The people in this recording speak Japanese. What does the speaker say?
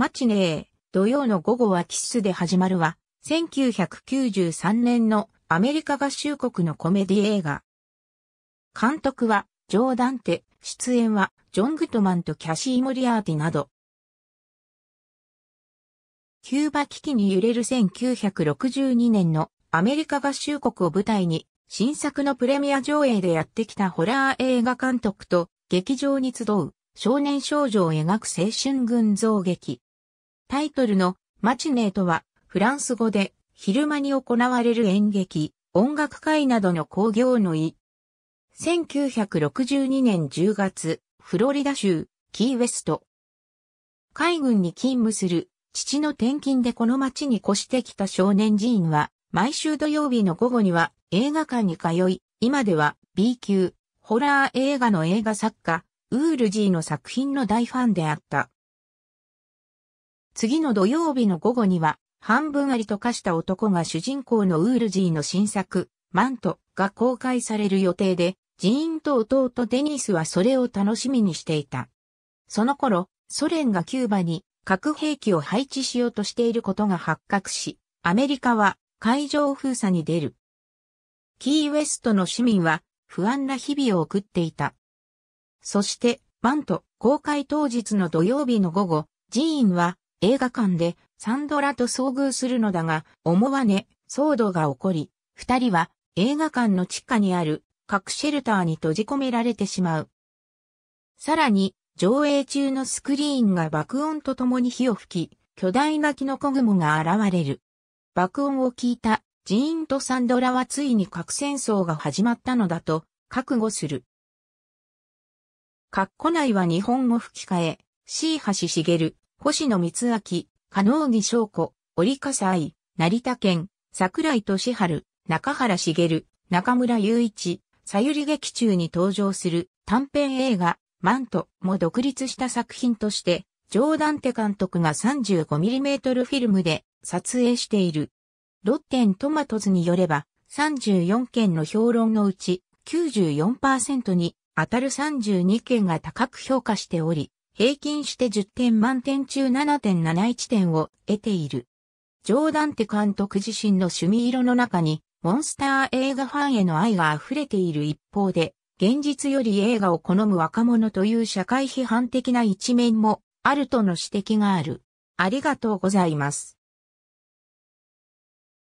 マチネー、土曜の午後はキッスで始まるは、1993年のアメリカ合衆国のコメディ映画。監督は、ジョー・ダンテ、出演は、ジョン・グトマンとキャシー・モリアーティなど。キューバ危機に揺れる1962年のアメリカ合衆国を舞台に、新作のプレミア上映でやってきたホラー映画監督と劇場に集う少年少女を描く青春群像劇。タイトルのマチネーとは、フランス語で、昼間に行われる演劇、音楽会などの興行の意。1962年10月、フロリダ州、キーウェスト。海軍に勤務する、父の転勤でこの町に越してきた少年寺院は、毎週土曜日の午後には映画館に通い、今では B 級、ホラー映画の映画作家、ウールジーの作品の大ファンであった。次の土曜日の午後には、半分ありと化した男が主人公のウールジーの新作、マントが公開される予定で、ジーンと弟デニスはそれを楽しみにしていた。その頃、ソ連がキューバに核兵器を配置しようとしていることが発覚し、アメリカは海上封鎖に出る。キーウエストの市民は不安な日々を送っていた。そして、マント公開当日の土曜日の午後、ジーンは映画館でサンドラと遭遇するのだが、思わね、騒動が起こり、二人は映画館の地下にある核シェルターに閉じ込められてしまう。さらに、上映中のスクリーンが爆音とともに火を吹き、巨大なキノコ雲が現れる。爆音を聞いたジーンとサンドラはついに核戦争が始まったのだと覚悟する。括弧内は日本語吹き替え、C 橋茂、星野光明、加納木翔子、折笠愛、成田健、桜井俊春、中原茂、中村雄一、さゆり劇中に登場する短編映画、マントも独立した作品として、ジョーダンテ監督が 35mm フィルムで撮影している。ロッテントマトズによれば、34件の評論のうち94%に当たる32件が高く評価しており、平均して10点満点中7.71点を得ている。ジョーダンテ監督自身の趣味色の中に、モンスター映画ファンへの愛が溢れている一方で、現実より映画を好む若者という社会批判的な一面もあるとの指摘がある。ありがとうございます。